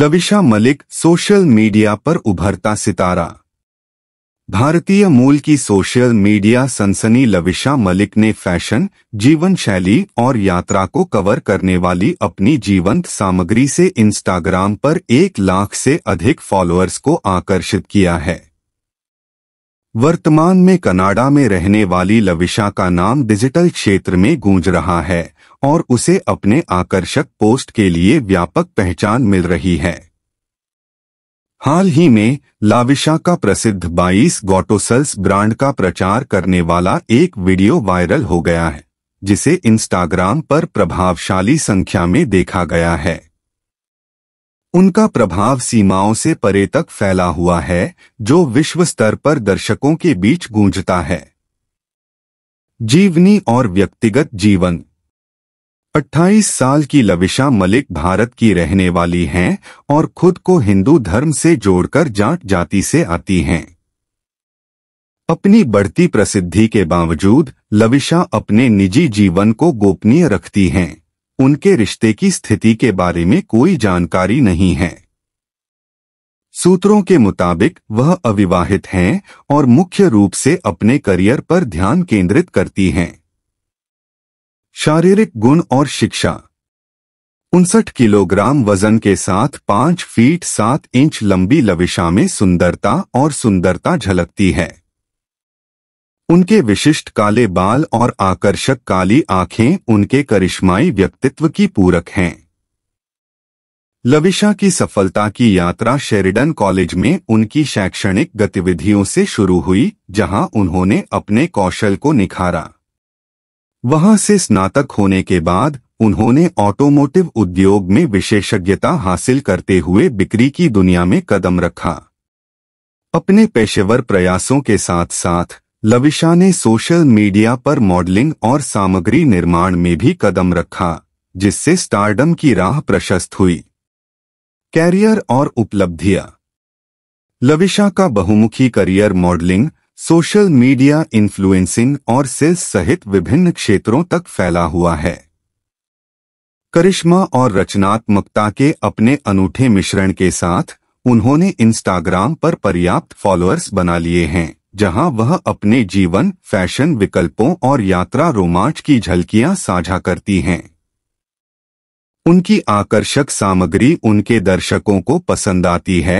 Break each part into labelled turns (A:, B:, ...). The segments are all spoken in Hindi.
A: लविशा मलिक सोशल मीडिया पर उभरता सितारा भारतीय मूल की सोशल मीडिया सनसनी लविशा मलिक ने फैशन जीवन शैली और यात्रा को कवर करने वाली अपनी जीवंत सामग्री से इंस्टाग्राम पर एक लाख से अधिक फॉलोअर्स को आकर्षित किया है वर्तमान में कनाडा में रहने वाली लविशा का नाम डिजिटल क्षेत्र में गूंज रहा है और उसे अपने आकर्षक पोस्ट के लिए व्यापक पहचान मिल रही है हाल ही में लाविशा का प्रसिद्ध 22 गोटोसल्स ब्रांड का प्रचार करने वाला एक वीडियो वायरल हो गया है जिसे इंस्टाग्राम पर प्रभावशाली संख्या में देखा गया है उनका प्रभाव सीमाओं से परे तक फैला हुआ है जो विश्व स्तर पर दर्शकों के बीच गूंजता है जीवनी और व्यक्तिगत जीवन 28 साल की लविशा मलिक भारत की रहने वाली हैं और खुद को हिंदू धर्म से जोड़कर जाट जाति से आती हैं अपनी बढ़ती प्रसिद्धि के बावजूद लविशा अपने निजी जीवन को गोपनीय रखती हैं उनके रिश्ते की स्थिति के बारे में कोई जानकारी नहीं है सूत्रों के मुताबिक वह अविवाहित हैं और मुख्य रूप से अपने करियर पर ध्यान केंद्रित करती हैं शारीरिक गुण और शिक्षा उनसठ किलोग्राम वजन के साथ पांच फीट सात इंच लंबी लविशा में सुंदरता और सुंदरता झलकती है उनके विशिष्ट काले बाल और आकर्षक काली आंखें उनके करिश्माई व्यक्तित्व की पूरक हैं लविशा की सफलता की यात्रा शेरिडन कॉलेज में उनकी शैक्षणिक गतिविधियों से शुरू हुई जहां उन्होंने अपने कौशल को निखारा वहां से स्नातक होने के बाद उन्होंने ऑटोमोटिव उद्योग में विशेषज्ञता हासिल करते हुए बिक्री की दुनिया में कदम रखा अपने पेशेवर प्रयासों के साथ साथ लविशा ने सोशल मीडिया पर मॉडलिंग और सामग्री निर्माण में भी कदम रखा जिससे स्टारडम की राह प्रशस्त हुई कैरियर और उपलब्धियां लविशा का बहुमुखी career modelling social media influencing और सेल्स सहित विभिन्न क्षेत्रों तक फैला हुआ है करिश्मा और रचनात्मकता के अपने अनूठे मिश्रण के साथ उन्होंने इंस्टाग्राम पर पर्याप्त फॉलोअर्स बना लिए हैं जहां वह अपने जीवन फैशन विकल्पों और यात्रा रोमांच की झलकियां साझा करती हैं उनकी आकर्षक सामग्री उनके दर्शकों को पसंद आती है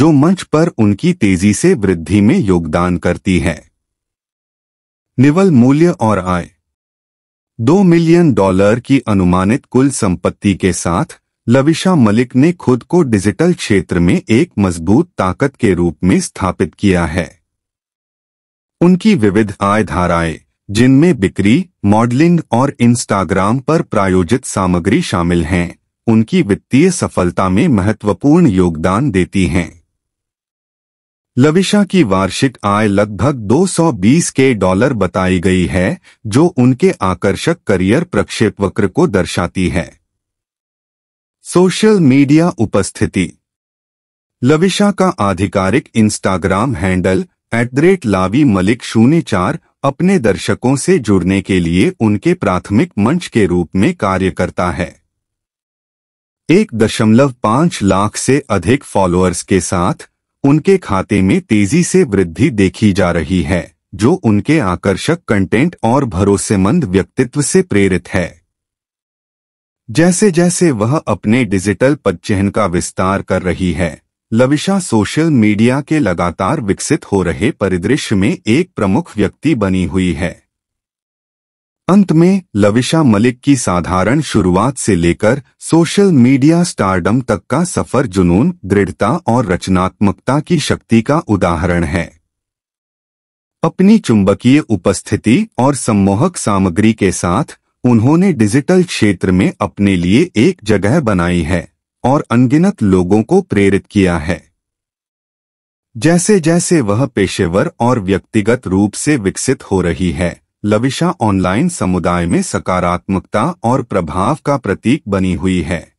A: जो मंच पर उनकी तेजी से वृद्धि में योगदान करती है निवल मूल्य और आय दो मिलियन डॉलर की अनुमानित कुल संपत्ति के साथ लविशा मलिक ने खुद को डिजिटल क्षेत्र में एक मजबूत ताकत के रूप में स्थापित किया है उनकी विविध आय धाराएं जिनमें बिक्री मॉडलिंग और इंस्टाग्राम पर प्रायोजित सामग्री शामिल हैं उनकी वित्तीय सफलता में महत्वपूर्ण योगदान देती हैं लविशा की वार्षिक आय लगभग 220 के डॉलर बताई गई है जो उनके आकर्षक करियर प्रक्षेपवक्र को दर्शाती है सोशल मीडिया उपस्थिति लविशा का आधिकारिक Instagram handle at the rate Lavi Malik शून्य चार अपने दर्शकों से जुड़ने के लिए उनके प्राथमिक मंच के रूप में कार्य करता है एक दशमलव पांच लाख से अधिक फॉलोअर्स के साथ उनके खाते में तेजी से वृद्धि देखी जा रही है जो उनके आकर्षक कंटेंट और भरोसेमंद व्यक्तित्व से प्रेरित है जैसे जैसे वह अपने डिजिटल पदचिह्न का विस्तार कर रही है लविशा सोशल मीडिया के लगातार विकसित हो रहे परिदृश्य में एक प्रमुख व्यक्ति बनी हुई है अंत में लविशा मलिक की साधारण शुरुआत से लेकर सोशल मीडिया स्टारडम तक का सफर जुनून दृढ़ता और रचनात्मकता की शक्ति का उदाहरण है अपनी चुंबकीय उपस्थिति और सम्मोहक सामग्री के साथ उन्होंने डिजिटल क्षेत्र में अपने लिए एक जगह बनाई है और अनगिनत लोगों को प्रेरित किया है जैसे जैसे वह पेशेवर और व्यक्तिगत रूप से विकसित हो रही है लविशा ऑनलाइन समुदाय में सकारात्मकता और प्रभाव का प्रतीक बनी हुई है